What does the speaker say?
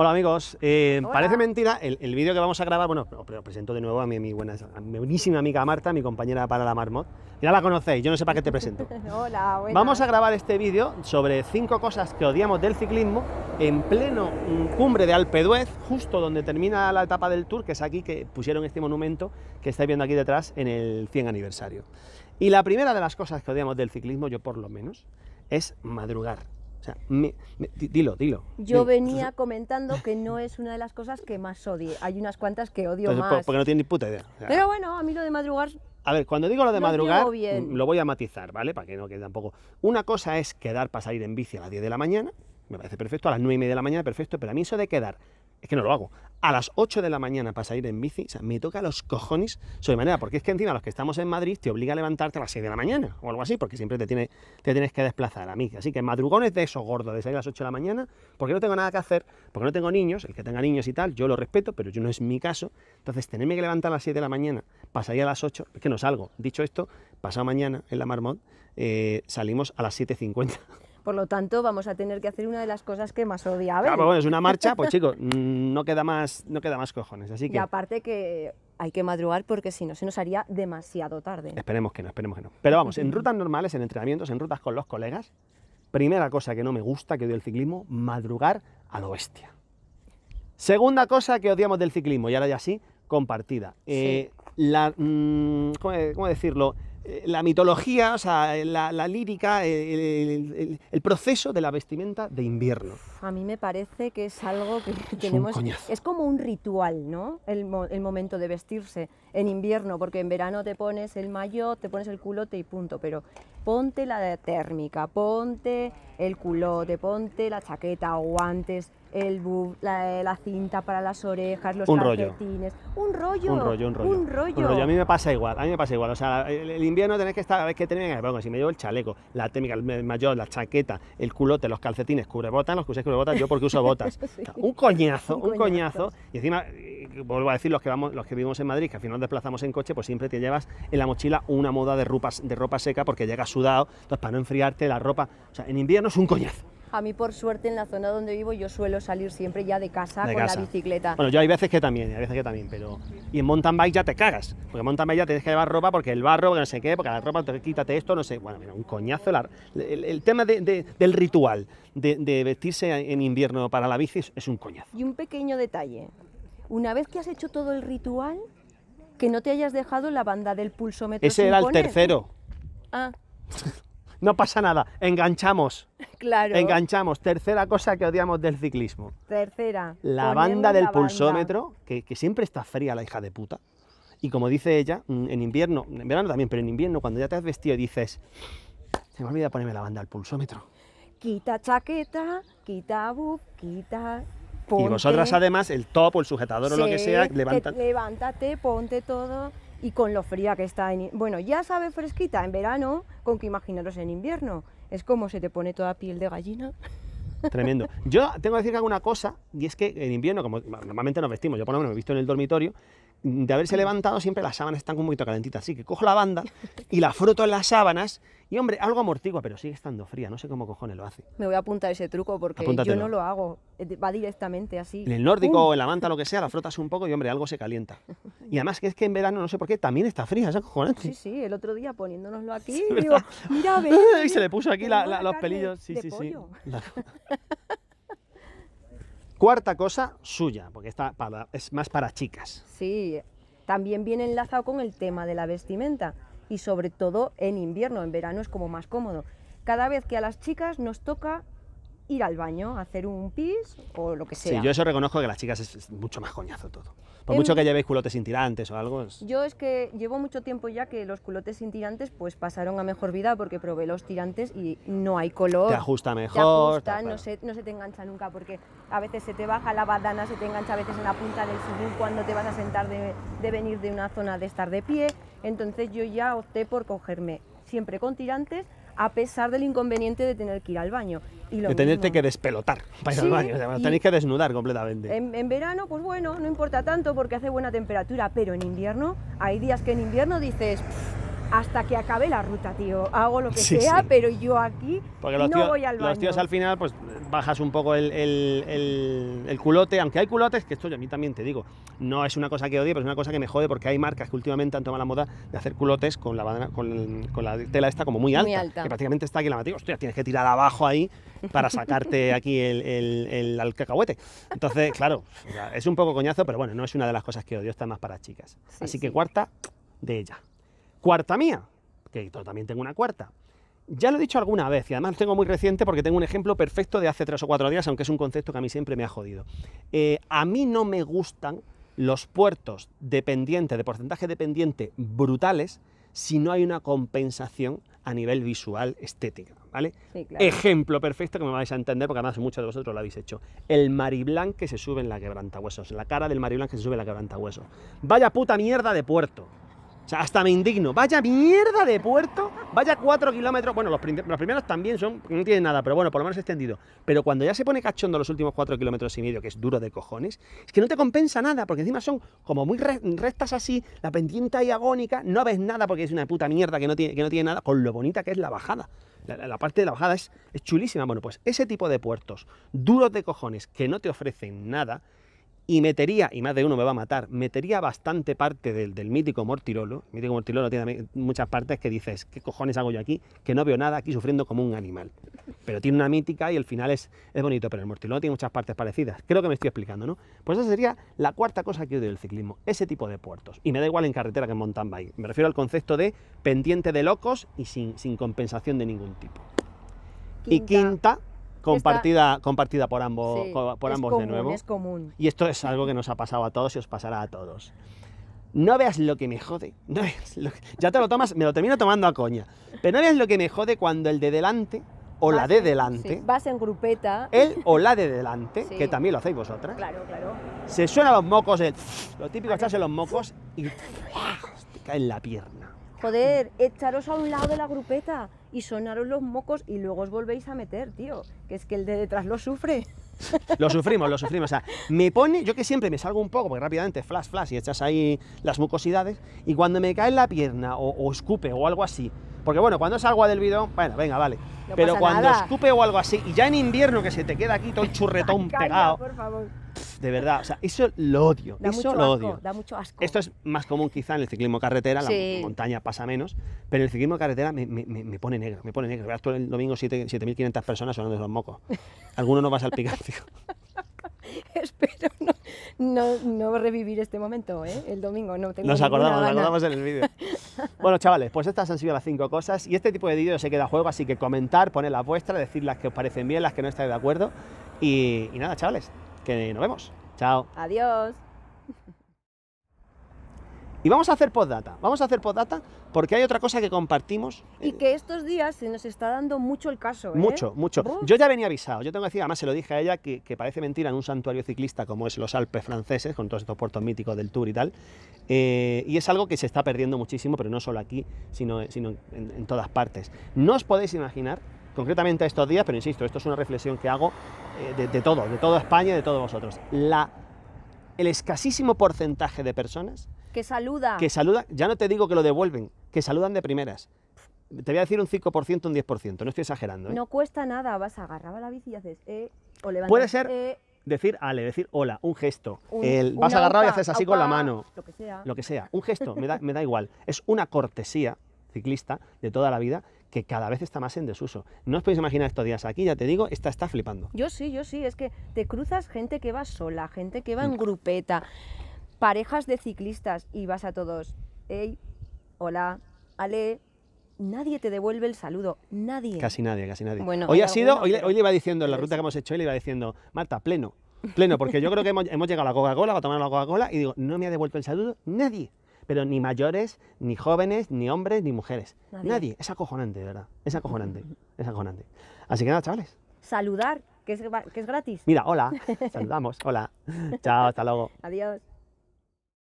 Hola amigos, eh, parece mentira, el, vídeo que vamos a grabar, bueno, os presento de nuevo a mi, buena, buenísima amiga Marta, mi compañera para la Marmot. Ya la conocéis, yo no sé para qué te presento. Hola, Vamos a grabar este vídeo sobre cinco cosas que odiamos del ciclismo en pleno mm, cumbre de Alpeduez, justo donde termina la etapa del Tour, que es aquí que pusieron este monumento que estáis viendo aquí detrás en el 100 aniversario. Y la primera de las cosas que odiamos del ciclismo, yo por lo menos, es madrugar dilo, dilo. Yo venía comentando que no es una de las cosas que más odio, Hay unas cuantas que odio más. Porque no tiene ni puta idea. Pero bueno, a mí lo de madrugar. A ver, cuando digo lo de madrugar, mm, lo voy a matizar, ¿vale? Para que no quede tampoco. Una cosa es quedar para salir en bici a las 10 de la mañana, me parece perfecto, a las 9 y media de la mañana, perfecto, pero a mí eso de quedar es que no lo hago. A las 8 de la mañana para salir en bici, o sea, me toca los cojones sobremanera, manera, porque es que encima los que estamos en Madrid te obliga a levantarte a las 6 de la mañana o algo así, porque siempre te, tiene, te tienes que desplazar a mí. Así que madrugones de eso, gordo, de salir a las 8 de la mañana, porque no tengo nada que hacer, porque no tengo niños, el que tenga niños y tal, yo lo respeto, pero yo no es mi caso. Entonces, tenerme que levantar a las 7 de la mañana para salir a las 8, es que no salgo. Dicho esto, pasado mañana en la Marmont, eh, salimos a las 7.50. Por lo tanto, vamos a tener que hacer una de las cosas que más odiaba. Claro, bueno, es una marcha, pues chicos, mm, no queda más, no queda más cojones. Así que... Y aparte que hay que madrugar porque si no se nos haría demasiado tarde. Esperemos que no, esperemos que no. Pero vamos, en rutas normales, en entrenamientos, en rutas con los colegas, primera cosa que no me gusta que odio el ciclismo, madrugar a lo bestia. Segunda cosa que odiamos del ciclismo, y ahora ya sí, compartida. Eh, la, mm, ¿cómo decirlo? la mitología, o sea, la, lírica, el, proceso de la vestimenta de invierno. A mí me parece que es algo que tenemos... Es como un ritual, ¿no? El, el, momento de vestirse en invierno, porque en verano te pones el mayo te pones el culote y punto, pero ponte la térmica, ponte el culote, ponte la chaqueta, guantes, el eh, la, cinta para las orejas, los un calcetines. Un rollo. Un rollo, un rollo. Un rollo. A mí me pasa igual, a mí me pasa igual. O sea, el, invierno tenés que estar, a vez que tener, si me llevo el chaleco, la técnica, mayor, la chaqueta, el culote, los calcetines, cubrebotas, los que usáis cubrebotas, yo porque uso botas. Un coñazo, un, coñazo. Y encima, eh, vuelvo a decir, los que vamos, los que vivimos en Madrid, que al final desplazamos en coche, pues siempre te llevas en la mochila una moda de ropa, de ropa seca porque llegas sudado, entonces para no enfriarte la ropa. O sea, en invierno es un coñazo. A mí, por suerte, en la zona donde vivo, yo suelo salir siempre ya de casa con la bicicleta. Bueno, yo hay veces que también, hay veces que también, pero. Y en mountain bike ya te cagas, porque en mountain bike ya tienes que llevar ropa porque el barro, porque no sé qué, porque la ropa, quítate esto, no sé. Bueno, mira, un coñazo. el, tema del ritual de, vestirse en invierno para la bici es, un coñazo. Y un pequeño detalle. Una vez que has hecho todo el ritual, que no te hayas dejado la banda del pulsómetro. Ese era el tercero. Ah. no pasa nada, enganchamos. Claro. Enganchamos. Tercera cosa que odiamos del ciclismo. Tercera. La banda del pulsómetro, Que, siempre está fría la hija de puta. Y como dice ella, mm, en invierno, en verano también, pero en invierno, cuando ya te has vestido y dices, se me olvida ponerme la banda al pulsómetro. Quita chaqueta, quita buf, quita Y vosotras además, el top o el sujetador o lo que sea, levanta... levántate, ponte todo y con lo fría que está en... Bueno, ya sabe fresquita en verano, con que imaginaros en invierno. Es como se te pone toda piel de gallina. Tremendo. Yo tengo que decir alguna cosa, y es que en invierno, como normalmente nos vestimos, yo por lo menos me he visto en el dormitorio, de haberse mm. levantado, siempre las sábanas están un poquito calentitas. Así que cojo la banda y la froto en las sábanas. Y hombre, algo amortigua, pero sigue estando fría. No sé cómo cojones lo hace. Me voy a apuntar ese truco porque yo no lo hago. Eh, va directamente así. En el nórdico o en la manta, lo que sea, la frotas un poco y hombre, algo se calienta. Y además que es que en verano, no sé por qué, también está fría. ¿sabes? Sí, sí. El otro día poniéndonoslo aquí, digo, mira, Y se le puso aquí los pelillos. Sí, sí, sí. Cuarta cosa, suya, porque esta es más para chicas. Sí, también viene enlazado con el tema de la vestimenta y sobre todo en invierno, en verano es como más cómodo. Cada vez que a las chicas nos toca ir al baño, hacer un pis o lo que sea. Sí, yo eso reconozco que las chicas es, mucho más coñazo todo. Por mucho que llevéis culotes sin tirantes o algo. Yo es que llevo mucho tiempo ya que los culotes sin tirantes pues pasaron a mejor vida porque probé los tirantes y no hay color. Te ajusta mejor. no, se, no se te engancha nunca porque a veces se te baja la badana, se te engancha a veces en la punta del sillín cuando te vas a sentar de, de venir de una zona de estar de pie. Entonces yo ya opté por cogerme siempre con tirantes a pesar del inconveniente de tener que ir al baño. Y lo de tenerte que despelotar para ir al baño, o sea, tenéis que desnudar completamente. En, verano, pues bueno, no importa tanto porque hace buena temperatura, pero en invierno, hay días que en invierno dices hasta que acabe la ruta, tío. Hago lo que sea, pero yo aquí no voy al Los tíos al final, pues bajas un poco el, culote, aunque hay culotes, que esto yo a mí también te digo, no es una cosa que odie, pero es una cosa que me jode porque hay marcas que últimamente han tomado la moda de hacer culotes con la, con, la tela esta como muy alta, que prácticamente está aquí la materia, hostia, tienes que tirar abajo ahí para sacarte aquí el, cacahuete. Entonces, claro, es un poco coñazo, pero bueno, no es una de las cosas que odio, está más para chicas. Así que cuarta de ella cuarta mía, que yo también tengo una cuarta. Ya lo he dicho alguna vez y además lo tengo muy reciente porque tengo un ejemplo perfecto de hace tres o cuatro días, aunque es un concepto que a mí siempre me ha jodido. Eh, a mí no me gustan los puertos dependientes, de porcentaje dependiente brutales, si no hay una compensación a nivel visual estética, ¿vale? Ejemplo perfecto que me vais a entender, porque además muchos de vosotros lo habéis hecho. El mariblán que se sube en la quebrantahuesos, la cara del mariblán que se sube en la quebrantahuesos. Vaya puta mierda de puerto. O sea, hasta me indigno. Vaya mierda de puerto, vaya 4 kilómetros. Bueno, los, primeros también son, no tienen nada, pero bueno, por lo menos extendido. Pero cuando ya se pone cachondo los últimos 4 kilómetros y medio, que es duro de cojones, es que no te compensa nada, porque encima son como muy rectas así, la pendiente y agónica, no ves nada porque es una puta mierda que no tiene, que no tiene nada, con lo bonita que es la bajada. La, parte de la bajada es, es chulísima. Bueno, pues ese tipo de puertos duros de cojones que no te ofrecen nada, y metería, y más de uno me va a matar, metería bastante parte del, del mítico Mortirolo. El mítico Mortirolo tiene muchas partes que dices, ¿qué cojones hago yo aquí? Que no veo nada, aquí sufriendo como un animal. Pero tiene una mítica y el final es, es bonito, pero el Mortirolo tiene muchas partes parecidas. Creo que me estoy explicando, ¿no? Pues esa sería la cuarta cosa que odio del ciclismo, ese tipo de puertos. Y me da igual en carretera que en mountain bike. Me refiero al concepto de pendiente de locos y sin, sin compensación de ningún tipo. Y quinta, compartida, compartida por ambos, por ambos de nuevo. Y esto es algo que nos ha pasado a todos y os pasará a todos. No veas lo que me jode. Ya te lo tomas, me lo termino tomando a coña. Pero no veas lo que me jode cuando el de delante o la de delante. vas en grupeta. Él o la de delante, que también lo hacéis vosotras. Claro, claro. Se suenan los mocos, el, lo típico echarse los mocos y te cae en la pierna. Joder, echaros a un lado de la grupeta y sonaron los mocos y luego os volvéis a meter, tío, que es que el de detrás lo sufre. lo sufrimos, lo sufrimos. O sea, me pone, yo que siempre me salgo un poco, porque rápidamente flash, flash, y echas ahí las mucosidades, y cuando me cae en la pierna o, escupe o algo así, porque bueno, cuando es del bidón, bueno, venga, vale, pero cuando escupe o algo así, y ya en invierno que se te queda aquí todo el churretón pegado de verdad, o eso lo odio. eso lo odio. Esto es más común quizá en el ciclismo carretera, la montaña pasa menos, pero en el ciclismo carretera me, pone negro, me pone negro. el domingo 7.500 personas sonando los mocos. Alguno no va a salpicar, Espero no, no, revivir este momento, ¿eh? El domingo, no tengo Nos acordamos, nos acordamos en el vídeo. Bueno, chavales, pues estas han sido las cinco cosas y este tipo de vídeos se queda a juego, así que comentar, poner las vuestras, decir las que os parecen bien, las que no estáis de acuerdo y nada, chavales, que nos vemos. Chao. Adiós. Y vamos a hacer postdata. Vamos a hacer postdata porque hay otra cosa que compartimos. Y que estos días se nos está dando mucho el caso. ¿eh? Mucho, mucho. Yo ya venía avisado. Yo tengo que decir, además se lo dije a ella, que, parece mentira en un santuario ciclista como es los Alpes franceses, con todos estos puertos míticos del Tour y tal. Eh, y es algo que se está perdiendo muchísimo, pero no solo aquí, sino, sino en todas partes. No os podéis imaginar concretamente a estos días, pero insisto, esto es una reflexión que hago eh, de, todo, de toda España, de todos vosotros. La, el escasísimo porcentaje de personas... Que saluda. Que saluda, ya no te digo que lo devuelven, que saludan de primeras. Te voy a decir un 5%, un 10%, no estoy exagerando. ¿eh? No cuesta nada, vas a agarrar a la bici y haces... Eh, o levantas, Puede ser... decir ale, decir hola, un gesto. el, vas y haces así con la mano. Lo que sea. Lo que sea. Un gesto, me da, me da igual. Es una cortesía ciclista de toda la vida que cada vez está más en desuso. No os podéis imaginar estos días aquí, ya te digo, esta está flipando. Yo sí, yo sí, es que te cruzas gente que va sola, gente que va en mm. grupeta, parejas de ciclistas y vas a todos, hey, hola, ale, nadie te devuelve el saludo, nadie. Casi nadie, casi nadie. Bueno, hoy ha sido, hoy, le iba diciendo, en la pues ruta que hemos hecho, hoy le iba diciendo, Marta, pleno, pleno, porque yo creo que hemos, llegado a la Coca-Cola, a tomar la Coca-Cola, y digo, no me ha devuelto el saludo nadie pero ni mayores, ni jóvenes, ni hombres, ni mujeres. Nadie. Es acojonante, de verdad. Es acojonante. Es acojonante. Así que nada, chavales. Saludar, que es, que es gratis. Mira, hola. Saludamos. Hola. Chao, hasta luego. Adiós.